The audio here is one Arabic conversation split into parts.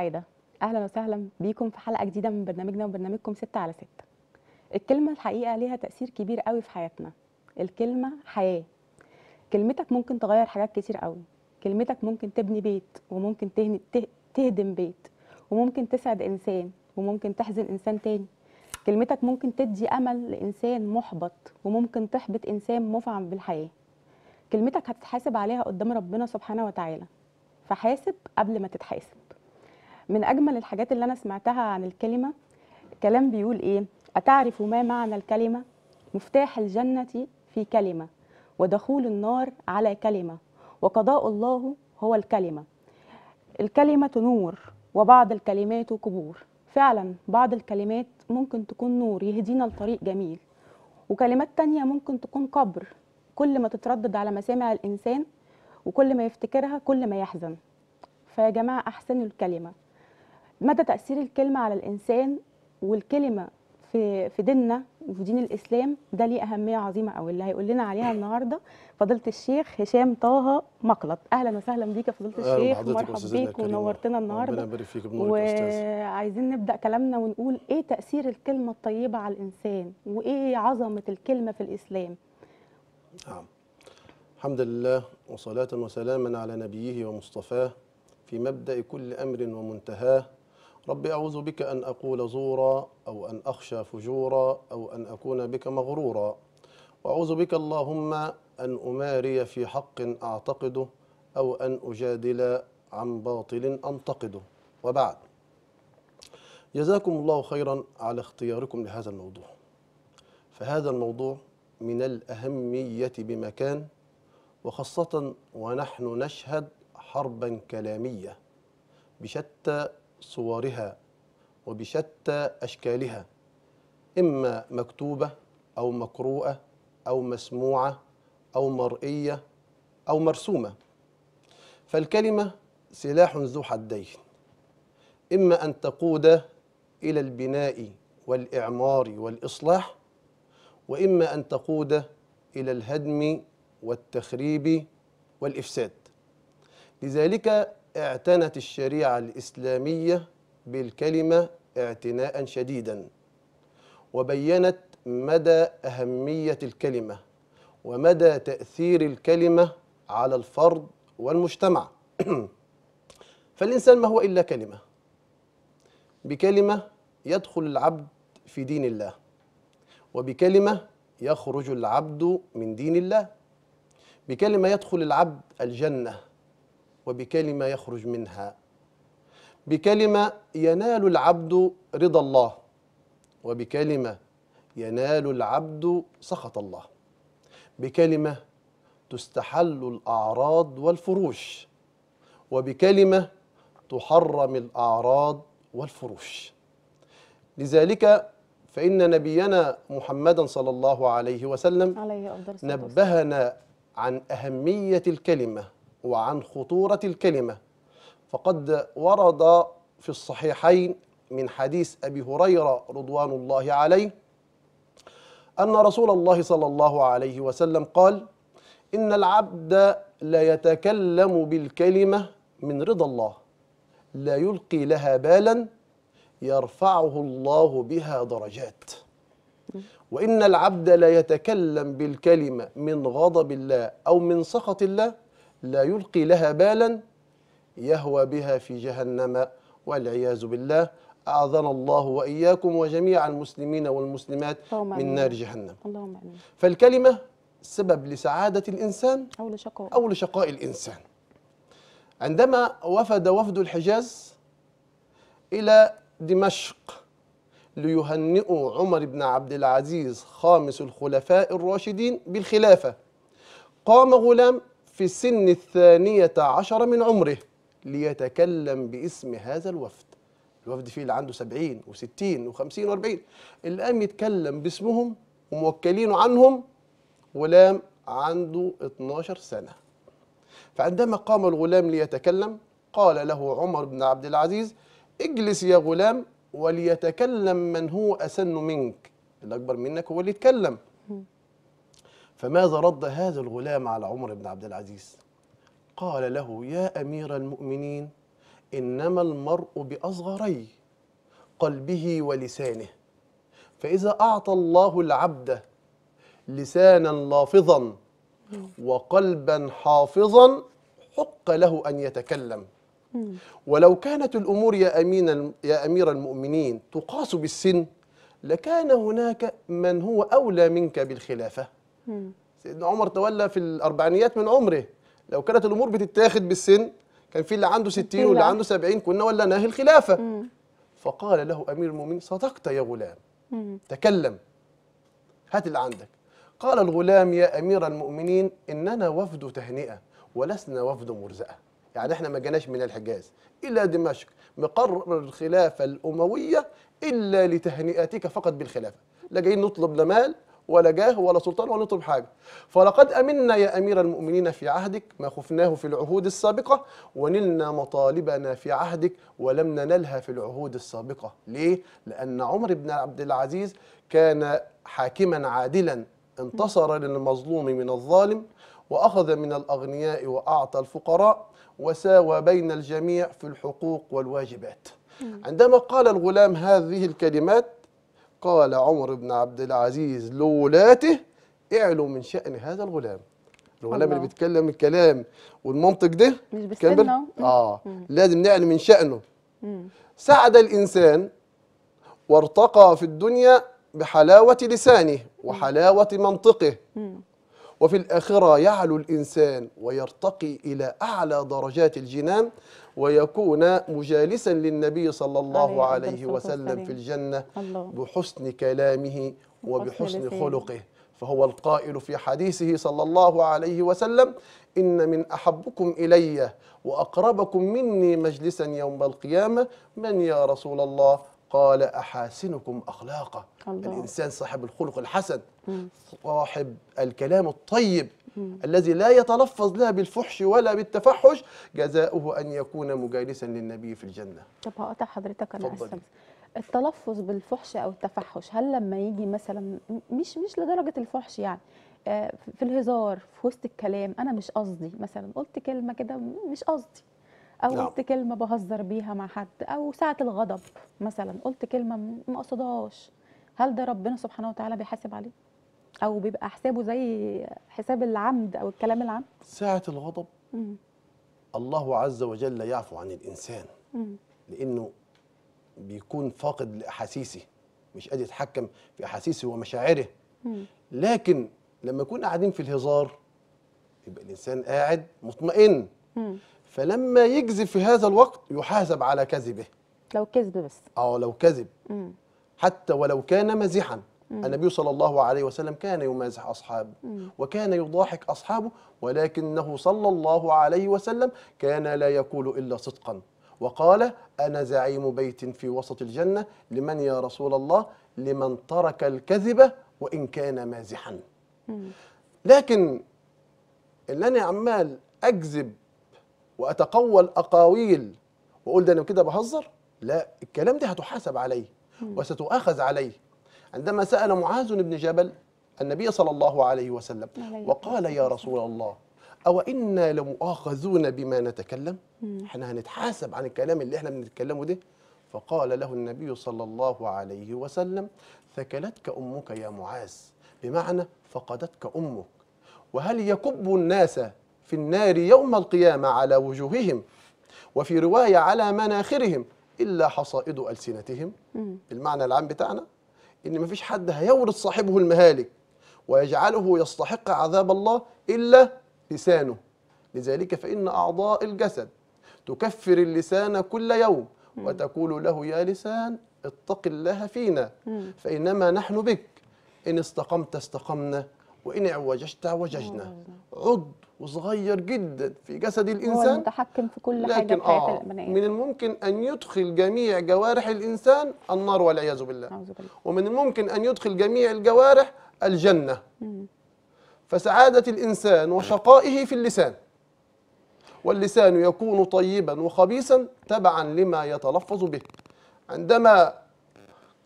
سعيدة أهلا وسهلا بيكم في حلقة جديدة من برنامجنا وبرنامجكم ستة على ستة الكلمة الحقيقة ليها تأثير كبير قوي في حياتنا الكلمة حياة كلمتك ممكن تغير حاجات كتير قوي كلمتك ممكن تبني بيت وممكن تهدم بيت وممكن تسعد إنسان وممكن تحزن إنسان تاني كلمتك ممكن تدي أمل لإنسان محبط وممكن تحبط إنسان مفعم بالحياة كلمتك هتتحاسب عليها قدام ربنا سبحانه وتعالى فحاسب قبل ما تتحاسب من أجمل الحاجات اللي أنا سمعتها عن الكلمة كلام بيقول إيه أتعرف ما معنى الكلمة مفتاح الجنة في كلمة ودخول النار على كلمة وقضاء الله هو الكلمة الكلمة نور وبعض الكلمات قبور فعلا بعض الكلمات ممكن تكون نور يهدينا لطريق جميل وكلمات تانية ممكن تكون قبر كل ما تتردد على مسامع الإنسان وكل ما يفتكرها كل ما يحزن فيا جماعة أحسنوا الكلمة مدى تاثير الكلمه على الانسان والكلمه في في ديننا وفي دين الاسلام ده ليه اهميه عظيمه قوي اللي هيقول لنا عليها النهارده فضيله الشيخ هشام طه مقلط اهلا وسهلا بيك يا فضيله الشيخ مرحبا بيك ونورتنا النهارده وعايزين نبدا كلامنا ونقول ايه تاثير الكلمه الطيبه على الانسان وايه عظمه الكلمه في الاسلام نعم الحمد لله وصلاه وسلاما على نبيه ومصطفاه في مبدا كل امر ومنتهاه ربي أعوذ بك أن أقول زورا أو أن أخشى فجورا أو أن أكون بك مغرورا وأعوذ بك اللهم أن أماري في حق أعتقده أو أن أجادل عن باطل أنتقده وبعد جزاكم الله خيرا على اختياركم لهذا الموضوع فهذا الموضوع من الأهمية بمكان وخاصة ونحن نشهد حربا كلامية بشتى صورها وبشتى أشكالها إما مكتوبة أو مقروءة أو مسموعة أو مرئية أو مرسومة فالكلمة سلاح ذو حدين إما أن تقود إلى البناء والإعمار والإصلاح وإما أن تقود إلى الهدم والتخريب والإفساد لذلك اعتنت الشريعة الإسلامية بالكلمة اعتناء شديدا وبينت مدى أهمية الكلمة ومدى تأثير الكلمة على الفرد والمجتمع فالإنسان ما هو إلا كلمة بكلمة يدخل العبد في دين الله وبكلمة يخرج العبد من دين الله بكلمة يدخل العبد الجنة وبكلمة يخرج منها بكلمة ينال العبد رضا الله وبكلمة ينال العبد سخط الله بكلمة تستحل الأعراض والفروش وبكلمة تحرم الأعراض والفروش لذلك فإن نبينا محمدا صلى الله عليه وسلم عليه نبهنا عن أهمية الكلمة وعن خطورة الكلمة فقد ورد في الصحيحين من حديث أبي هريرة رضوان الله عليه أن رسول الله صلى الله عليه وسلم قال إن العبد لا يتكلم بالكلمة من رضا الله لا يلقي لها بالا يرفعه الله بها درجات وإن العبد لا يتكلم بالكلمة من غضب الله أو من سخط الله لا يلقي لها بالا يهوى بها في جهنم والعياذ بالله أعظنا الله وإياكم وجميع المسلمين والمسلمات من نار جهنم اللهم أمين فالكلمة سبب لسعادة الإنسان أو لشقاء الإنسان عندما وفد وفد الحجاز إلى دمشق ليهنئوا عمر بن عبد العزيز خامس الخلفاء الراشدين بالخلافة قام غلام في سن الثانية عشر من عمره ليتكلم باسم هذا الوفد الوفد فيه اللي عنده سبعين وستين وخمسين واربعين اللي قام يتكلم باسمهم وموكلينه عنهم غلام عنده 12 سنة فعندما قام الغلام ليتكلم قال له عمر بن عبد العزيز اجلس يا غلام وليتكلم من هو أسن منك الأكبر منك هو اللي يتكلم فماذا رد هذا الغلام على عمر بن عبد العزيز قال له يا امير المؤمنين انما المرء بأصغري قلبه ولسانه فاذا اعطى الله العبد لسانا لافظا وقلبا حافظا حق له ان يتكلم ولو كانت الامور يا امين يا امير المؤمنين تقاس بالسن لكان هناك من هو اولى منك بالخلافه سيدنا عمر تولى في الاربعينيات من عمره لو كانت الامور بتتاخد بالسن كان في اللي عنده 60 واللي عنده 70 كنا وليناه الخلافه مم. فقال له امير المؤمنين صدقت يا غلام مم. تكلم هات اللي عندك قال الغلام يا امير المؤمنين اننا وفد تهنئه ولسنا وفد مرزقه يعني احنا ما جناش من الحجاز الى دمشق مقر الخلافه الامويه الا لتهنئتك فقط بالخلافه لا جايين نطلب لا مال ولا جاه ولا سلطان ولا نطلب حاجة فلقد أمنا يا أمير المؤمنين في عهدك ما خفناه في العهود السابقة ونلنا مطالبنا في عهدك ولم ننلها في العهود السابقة ليه؟ لأن عمر بن عبد العزيز كان حاكما عادلا انتصر للمظلوم من الظالم وأخذ من الأغنياء وأعطى الفقراء وساوى بين الجميع في الحقوق والواجبات عندما قال الغلام هذه الكلمات قال عمر بن عبد العزيز لولاته اعلوا من شأن هذا الغلام الغلام الله. اللي بيتكلم الكلام والمنطق ده مش كان اه مم. لازم نعلم من شأنه مم. سعد الإنسان وارتقى في الدنيا بحلاوة لسانه وحلاوة منطقه مم. وفي الآخرة يعلو الإنسان ويرتقي إلى أعلى درجات الجنان ويكون مجالسا للنبي صلى الله عليه وسلم في الجنة بحسن كلامه وبحسن خلقه فهو القائل في حديثه صلى الله عليه وسلم إن من أحبكم إلي وأقربكم مني مجلسا يوم القيامة من يا رسول الله قال أحاسنكم أخلاقا يعني الإنسان صاحب الخلق الحسن صاحب الكلام الطيب مم. الذي لا يتلفظ لا بالفحش ولا بالتفحش جزاؤه أن يكون مجالسا للنبي في الجنة طب هقطع حضرتك أنا أسف التلفظ بالفحش أو التفحش هل لما يجي مثلا مش مش لدرجة الفحش يعني آه، في الهزار في وسط الكلام أنا مش قصدي مثلا قلت كلمة كده مش قصدي او نعم. قلت كلمه بهزر بيها مع حد او ساعه الغضب مثلا قلت كلمه ما اقصدهاش هل ده ربنا سبحانه وتعالى بيحاسب عليه او بيبقى حسابه زي حساب العمد او الكلام العام ساعه الغضب مم. الله عز وجل يعفو عن الانسان مم. لانه بيكون فاقد لاحاسيسه مش قادر يتحكم في احاسيسه ومشاعره مم. لكن لما يكون قاعدين في الهزار يبقى الانسان قاعد مطمئن فلما يكذب في هذا الوقت يحاسب على كذبه لو كذب بس اه لو كذب مم. حتى ولو كان مزحا مم. النبي صلى الله عليه وسلم كان يمازح أصحابه مم. وكان يضاحك أصحابه ولكنه صلى الله عليه وسلم كان لا يقول إلا صدقا وقال أنا زعيم بيت في وسط الجنة لمن يا رسول الله لمن ترك الكذبة وإن كان مازحا مم. لكن اللي أنا عمال أكذب واتقول اقاويل واقول ده انا كده بهزر لا الكلام ده هتحاسب عليه وستؤاخذ عليه عندما سال معاذ بن جبل النبي صلى الله عليه وسلم وقال يا رسول الله أو إنا لمؤاخذون بما نتكلم احنا هنتحاسب عن الكلام اللي احنا بنتكلمه ده فقال له النبي صلى الله عليه وسلم ثكلتك أمك يا معاذ بمعنى فقدتك أمك وهل يكب الناس في النار يوم القيامة على وجوههم وفي رواية على مناخرهم إلا حصائد ألسنتهم المعنى العام بتاعنا إن ما فيش حد هيورد صاحبه المهالك ويجعله يستحق عذاب الله إلا لسانه لذلك فإن أعضاء الجسد تكفر اللسان كل يوم وتقول له يا لسان اتق الله فينا فإنما نحن بك إن استقمت استقمنا وإن عوججت عوججنا عد وصغير جدا في جسد الانسان هو المتحكم في كل لكن حاجه في حياه آه من الممكن ان يدخل جميع جوارح الانسان النار والعياذ بالله. بالله ومن الممكن ان يدخل جميع الجوارح الجنه فسعاده الانسان وشقائه في اللسان واللسان يكون طيبا وخبيثا تبعا لما يتلفظ به عندما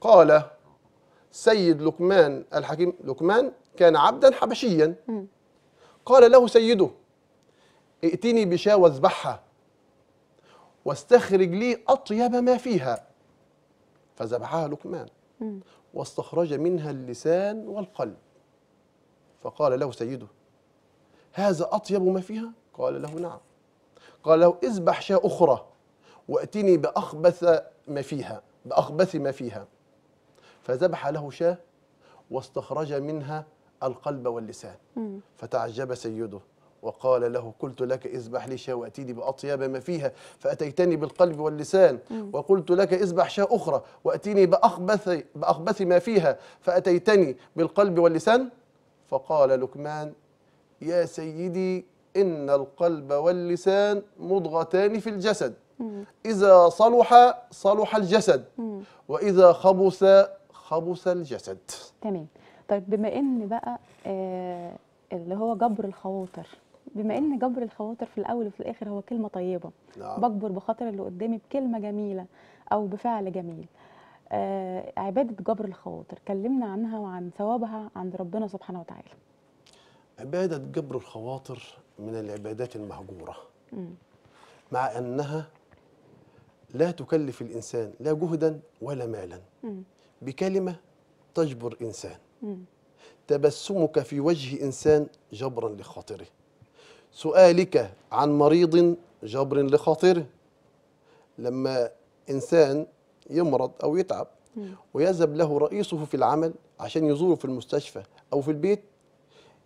قال سيد لقمان الحكيم لقمان كان عبدا حبشيا مم. قال له سيده ائتني بشاة واذبحها واستخرج لي أطيب ما فيها فذبحها لقمان واستخرج منها اللسان والقلب فقال له سيده هذا أطيب ما فيها قال له نعم قال له اذبح شاة أخرى وأتني بأخبث ما فيها بأخبث ما فيها فذبح له شاة واستخرج منها القلب واللسان فتعجب سيده وقال له قلت لك اذبح لي شاة وأتيني بأطيب ما فيها فأتيتني بالقلب واللسان وقلت لك اذبح شاة أخرى وأتيني بأخبث, بأخبث ما فيها فأتيتني بالقلب واللسان فقال لقمان يا سيدي إن القلب واللسان مضغتان في الجسد إذا صلح صلح الجسد وإذا خبث خبث الجسد تمام طيب بما ان بقى آه، اللي هو جبر الخواطر بما ان جبر الخواطر في الاول وفي الاخر هو كلمه طيبه نعم. بجبر بخاطر اللي قدامي بكلمه جميله او بفعل جميل آه عباده جبر الخواطر كلمنا عنها وعن ثوابها عند ربنا سبحانه وتعالى عباده جبر الخواطر من العبادات المهجوره مع انها لا تكلف الانسان لا جهدا ولا مالا م. بكلمه تجبر انسان تبسمك في وجه إنسان جبرا لخاطره سؤالك عن مريض جبر لخاطره لما إنسان يمرض أو يتعب ويذهب له رئيسه في العمل عشان يزوره في المستشفى أو في البيت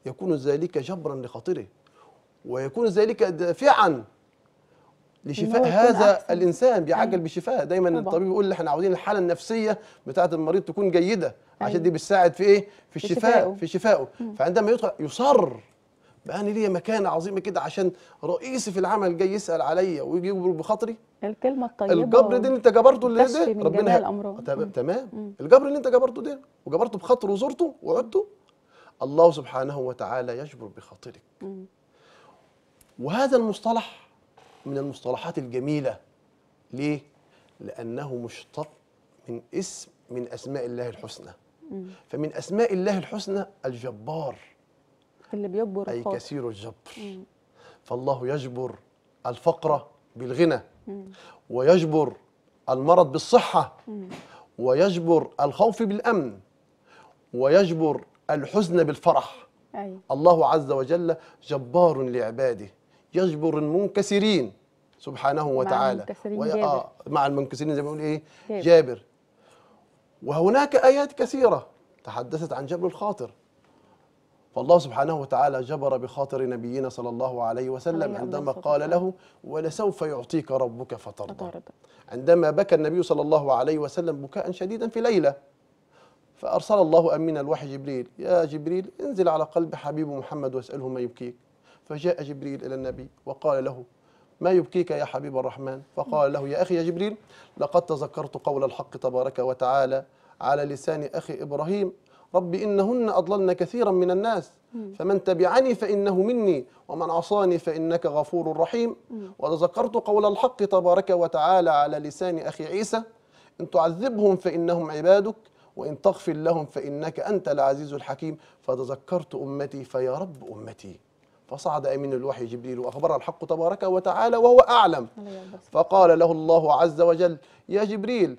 يكون ذلك جبرا لخاطره ويكون ذلك دافعا لشفاء هذا أحسن. الانسان بيعجل أيوة. بشفاء دايما طبعا. الطبيب يقول احنا عاوزين الحاله النفسيه بتاعه المريض تكون جيده عشان أيوة. دي بتساعد في ايه في الشفاء في شفائه فعندما يدخل يصر بقى ليا مكانه عظيمه كده عشان رئيسي في العمل جاي يسال عليا ويجي بخاطري الكلمه الطيبه الجبر ده اللي انت جبرته اللي ده ربنا تمام تمام الجبر اللي انت جبرته ده وجبرته بخاطره وزرته وعدته الله سبحانه وتعالى يجبر بخاطرك وهذا المصطلح من المصطلحات الجميله ليه لانه مشتق من اسم من اسماء الله الحسنى فمن أسماء الله الحسنى الجبار اللي بيجبر أي الفقر. كثير الجبر مم. فالله يجبر الفقر بالغنى مم. ويجبر المرض بالصحة مم. ويجبر الخوف بالأمن ويجبر الحزن بالفرح أي. الله عز وجل جبار لعباده يجبر المنكسرين سبحانه وتعالى مع المنكسرين, وي... آه مع المنكسرين زي ما بيقول ايه جابر. جابر وهناك آيات كثيرة تحدثت عن جبر الخاطر فالله سبحانه وتعالى جبر بخاطر نبينا صلى الله عليه وسلم عندما قال له ولسوف يعطيك ربك فترضى عندما بكى النبي صلى الله عليه وسلم بكاء شديدا في ليلة فأرسل الله أمين الوحي جبريل يا جبريل انزل على قلب حبيب محمد واسأله ما يبكيك فجاء جبريل إلى النبي وقال له ما يبكيك يا حبيب الرحمن فقال له يا أخي يا جبريل لقد تذكرت قول الحق تبارك وتعالى على لسان أخي إبراهيم رب إنهن أضللن كثيرا من الناس فمن تبعني فإنه مني ومن عصاني فإنك غفور رحيم وتذكرت قول الحق تبارك وتعالى على لسان أخي عيسى إن تعذبهم فإنهم عبادك وإن تغفر لهم فإنك أنت العزيز الحكيم فتذكرت أمتي فيا رب أمتي فصعد أمين الوحي جبريل وأخبر الحق تبارك وتعالى وهو أعلم فقال له الله عز وجل يا جبريل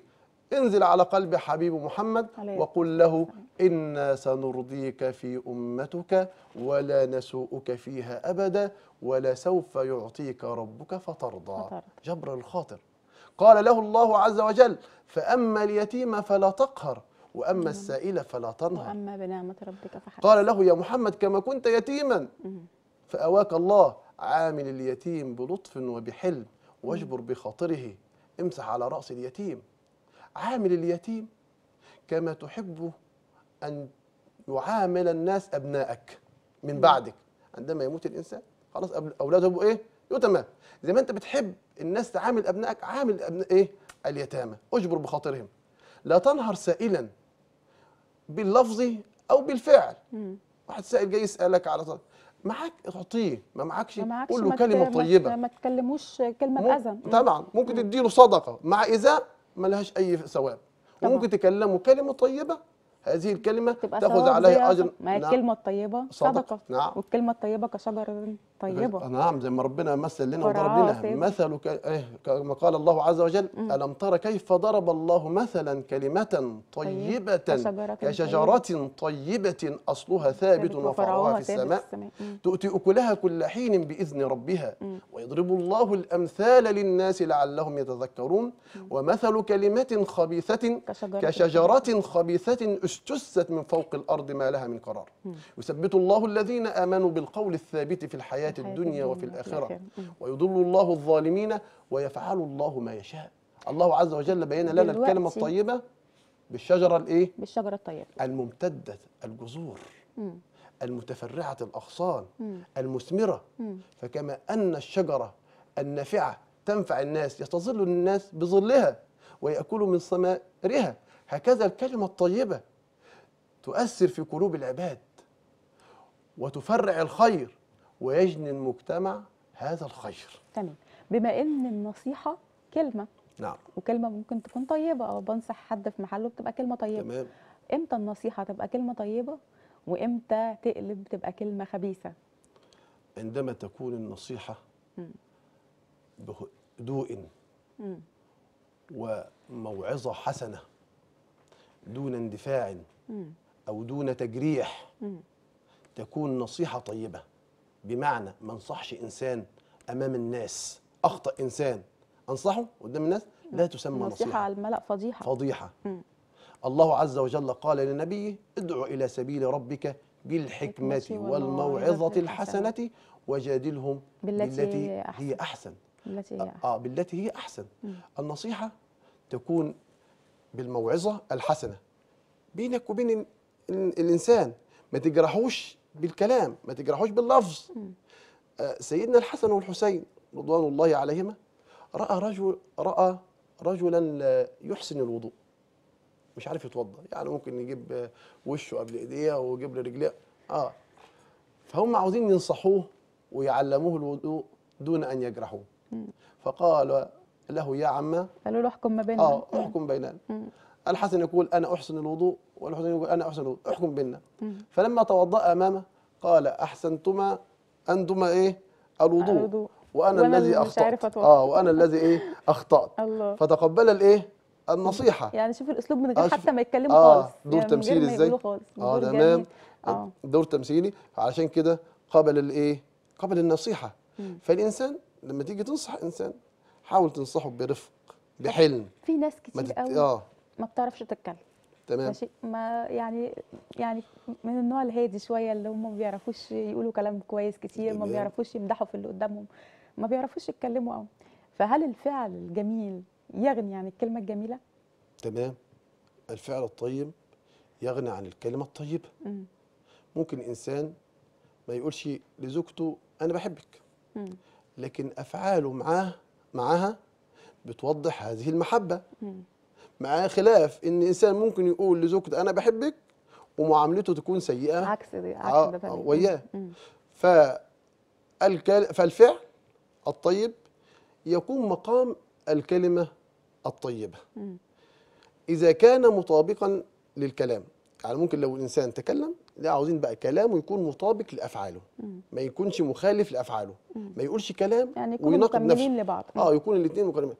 انزل على قلب حبيب محمد وقل له إنا سنرضيك في أمتك ولا نسوءك فيها أبدا ولا سوف يعطيك ربك فترضى جبر الخاطر قال له الله عز وجل فأما اليتيم فلا تقهر وأما نعم. السائل فلا تنهر وأما بنعمة ربك فحسن قال له يا محمد كما كنت يتيما فأواك الله عامل اليتيم بلطف وبحلم واجبر بخاطره امسح على رأس اليتيم عامل اليتيم كما تحب أن يعامل الناس أبنائك من بعدك عندما يموت الإنسان خلاص أولاده يبقوا إيه؟ يتمى زي ما أنت بتحب الناس تعامل أبنائك عامل أبناء إيه؟ اليتامى اجبر بخاطرهم لا تنهر سائلا باللفظ أو بالفعل واحد سائل جاي يسألك على طول معاك اعطيه ما معاكش قول له كلمه مت طيبه ما تكلموش كلمه باذى طبعا ممكن تديله صدقه مع اذا ما لهاش اي ثواب وممكن تكلمه كلمه طيبه هذه الكلمه تبقى تاخذ عليها اجر ما نعم. الكلمه الطيبه صدقه, صدقة. نعم. والكلمه الطيبه كشجر طيبة نعم زي ما ربنا مثل لنا وضرب لنا مثل إيه، كما قال الله عز وجل مم. ألم تر كيف ضرب الله مثلا كلمة طيبة طيب. كشجرة طيبة أصلها ثابت وفرعها في السماء, السماء. تؤتي أكلها كل حين بإذن ربها مم. ويضرب الله الأمثال للناس لعلهم يتذكرون مم. ومثل كلمة خبيثة كشجرة, كشجرة خبيثة استست من فوق الأرض ما لها من قرار يثبت الله الذين آمنوا بالقول الثابت في الحياة الحياة الدنيا وفي الآخرة ويضل الله الظالمين ويفعل الله ما يشاء الله عز وجل بين لنا الكلمة الطيبة بالشجرة الإيه؟ بالشجرة الطيبة الممتدة الجذور المتفرعة الأغصان المثمرة فكما أن الشجرة النافعة تنفع الناس يستظل الناس بظلها ويأكلوا من ثمارها هكذا الكلمة الطيبة تؤثر في قلوب العباد وتفرع الخير ويجني المجتمع هذا الخير تمام بما ان النصيحه كلمه نعم وكلمه ممكن تكون طيبه او بنصح حد في محله بتبقى كلمه طيبه تمام امتى النصيحه تبقى كلمه طيبه وامتى تقلب تبقى كلمه خبيثه عندما تكون النصيحه بهدوء وموعظه حسنه دون اندفاع او دون تجريح تكون نصيحه طيبه بمعنى ما انصحش انسان امام الناس اخطا انسان انصحه قدام الناس لا تسمى نصيحه نصيحه على الملا فضيحه فضيحه م. الله عز وجل قال لنبيه ادع الى سبيل ربك بالحكمه والموعظه الحسنه وجادلهم بالتي, بالتي هي احسن بالتي هي احسن آه،, اه بالتي هي احسن م. النصيحه تكون بالموعظه الحسنه بينك وبين الانسان ما تجرحوش بالكلام ما تجرحوش باللفظ آه، سيدنا الحسن والحسين رضوان الله عليهما راى رجل راى رجلا يحسن الوضوء مش عارف يتوضا يعني ممكن يجيب وشه قبل ايديه ويجيب رجليه اه فهم عاوزين ينصحوه ويعلموه الوضوء دون ان يجرحوه فقال له يا عمه قالوا له احكم ما بيننا اه احكم بيننا الحسن يقول انا احسن الوضوء والحسين يقول أنا أحسن احكم بنا فلما توضأ أمامه قال أحسنتما أنتما إيه الوضوء وأنا الذي أخطأت آه وأنا الذي إيه أخطأت فتقبل الإيه النصيحه يعني شوف الاسلوب من غير آه، حتى ما يتكلموا آه خالص دور يعني تمثيلي ازاي اه تمام آه،, آه. دور تمثيلي علشان كده قبل الايه قبل النصيحه فالانسان لما تيجي تنصح انسان حاول تنصحه برفق بحلم في ناس كتير قوي آه. ما بتعرفش تتكلم تمام ماشي ما يعني يعني من النوع الهادي شويه اللي هم ما بيعرفوش يقولوا كلام كويس كتير ما بيعرفوش يمدحوا في اللي قدامهم ما بيعرفوش يتكلموا قوي فهل الفعل الجميل يغني عن الكلمه الجميله تمام الفعل الطيب يغني عن الكلمه الطيبه ممكن انسان ما يقولش لزوجته انا بحبك م. لكن افعاله معاه معاها بتوضح هذه المحبه م. مع خلاف ان انسان ممكن يقول لزوجته انا بحبك ومعاملته تكون سيئه عكس ده عكس آه ده آه، وياه فالكل... فالفعل الطيب يقوم مقام الكلمه الطيبه مم. اذا كان مطابقا للكلام يعني ممكن لو الانسان تكلم لا عاوزين بقى كلامه يكون مطابق لافعاله ما يكونش مخالف لافعاله ما يقولش كلام يعني يكونوا مكملين لبعض اه يكون الاثنين مكملين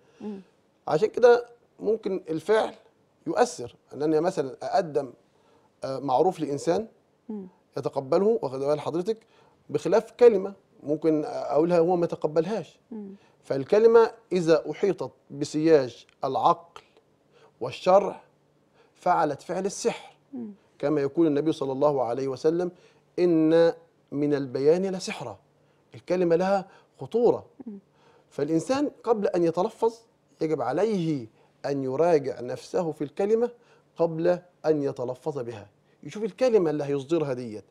عشان كده ممكن الفعل يؤثر انني مثلا اقدم آه، معروف لانسان يتقبله واخد بال حضرتك بخلاف كلمه ممكن اقولها هو ما يتقبلهاش فالكلمه اذا احيطت بسياج العقل والشرع فعلت فعل السحر كما يقول النبي صلى الله عليه وسلم ان من البيان لسحرا الكلمه لها خطوره فالانسان قبل ان يتلفظ يجب عليه أن يراجع نفسه في الكلمة قبل أن يتلفظ بها يشوف الكلمة اللي هيصدرها ديت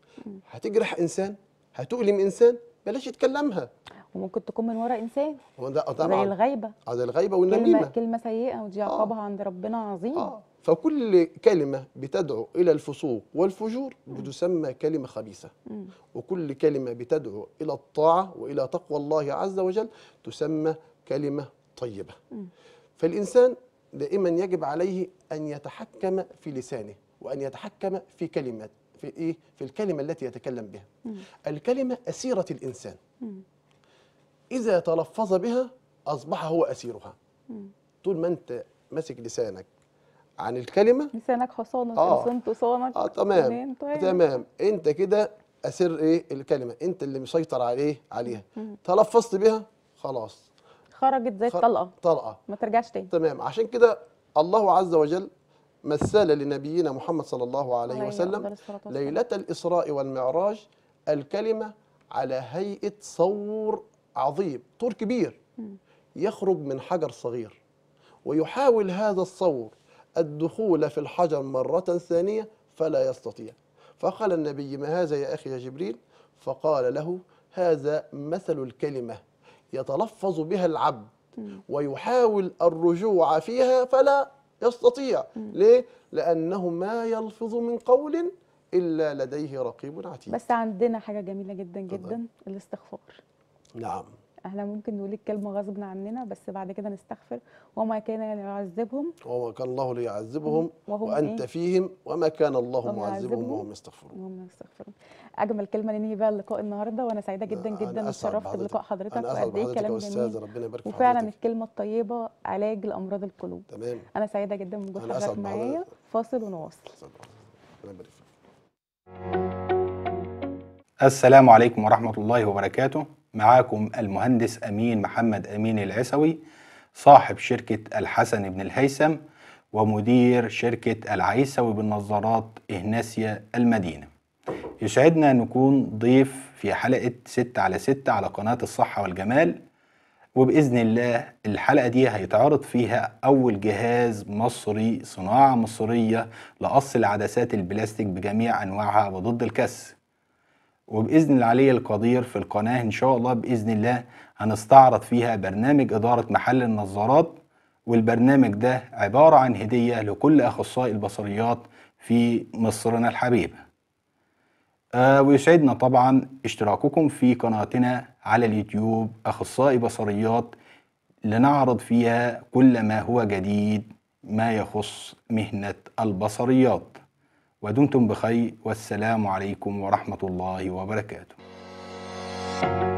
هتجرح إنسان هتؤلم إنسان بلاش يتكلمها وممكن تكون من ورا انسان ده طبعا زي الغيبه آه، زي الغيبه والنميمه كلمه, كلمة سيئه ودي عقابها آه. عند ربنا عظيم آه. فكل كلمه بتدعو الى الفسوق والفجور بتسمى كلمه خبيثه م. وكل كلمه بتدعو الى الطاعه والى تقوى الله عز وجل تسمى كلمه طيبه م. فالانسان دائما يجب عليه ان يتحكم في لسانه وان يتحكم في كلمات في ايه في الكلمه التي يتكلم بها مم. الكلمه اسيره الانسان مم. اذا تلفظ بها اصبح هو اسيرها مم. طول ما انت ماسك لسانك عن الكلمه لسانك حصانك آه. لسانك صانك اه تمام طيب. تمام انت كده اسر ايه الكلمه انت اللي مسيطر عليه عليها مم. تلفظت بها خلاص خرجت زي الطلقه طلقه ما ترجعش تاني تمام عشان كده الله عز وجل مثل لنبينا محمد صلى الله عليه وسلم ليله الاسراء والمعراج الكلمه على هيئه صور عظيم طور كبير يخرج من حجر صغير ويحاول هذا الصور الدخول في الحجر مرة ثانية فلا يستطيع فقال النبي ما هذا يا أخي يا جبريل فقال له هذا مثل الكلمة يتلفظ بها العبد ويحاول الرجوع فيها فلا يستطيع ليه؟ لأنه ما يلفظ من قول إلا لديه رقيب عتيد بس عندنا حاجة جميلة جدا جدا الاستغفار نعم احنا ممكن نقول الكلمه غصب عننا بس بعد كده نستغفر وما كان ليعذبهم وما كان الله ليعذبهم وانت إيه؟ فيهم وما كان الله معذبهم وهم يستغفرون وهم يستغفرون اجمل كلمه ننهي بها اللقاء النهارده وانا سعيده جدا جدا اتشرفت بلقاء حضرتك وقد ايه كلام جميل ربنا يبارك في وفعلا الكلمه الطيبه علاج لامراض القلوب تمام انا سعيده جدا بوجود حضرتك معايا فاصل ونواصل ربنا يبارك السلام عليكم ورحمه الله وبركاته معاكم المهندس أمين محمد أمين العسوي صاحب شركة الحسن بن الهيثم ومدير شركة العيسوي بالنظارات إهناسيا المدينة يسعدنا أن نكون ضيف في حلقة 6 على 6 على قناة الصحة والجمال وبإذن الله الحلقة دي هيتعرض فيها أول جهاز مصري صناعة مصرية لقص العدسات البلاستيك بجميع أنواعها وضد الكسر وباذن العلي القدير في القناه ان شاء الله باذن الله هنستعرض فيها برنامج اداره محل النظارات والبرنامج ده عباره عن هديه لكل اخصائي البصريات في مصرنا الحبيبه. آه ويسعدنا طبعا اشتراككم في قناتنا على اليوتيوب اخصائي بصريات لنعرض فيها كل ما هو جديد ما يخص مهنه البصريات ودمتم بخير والسلام عليكم ورحمة الله وبركاته.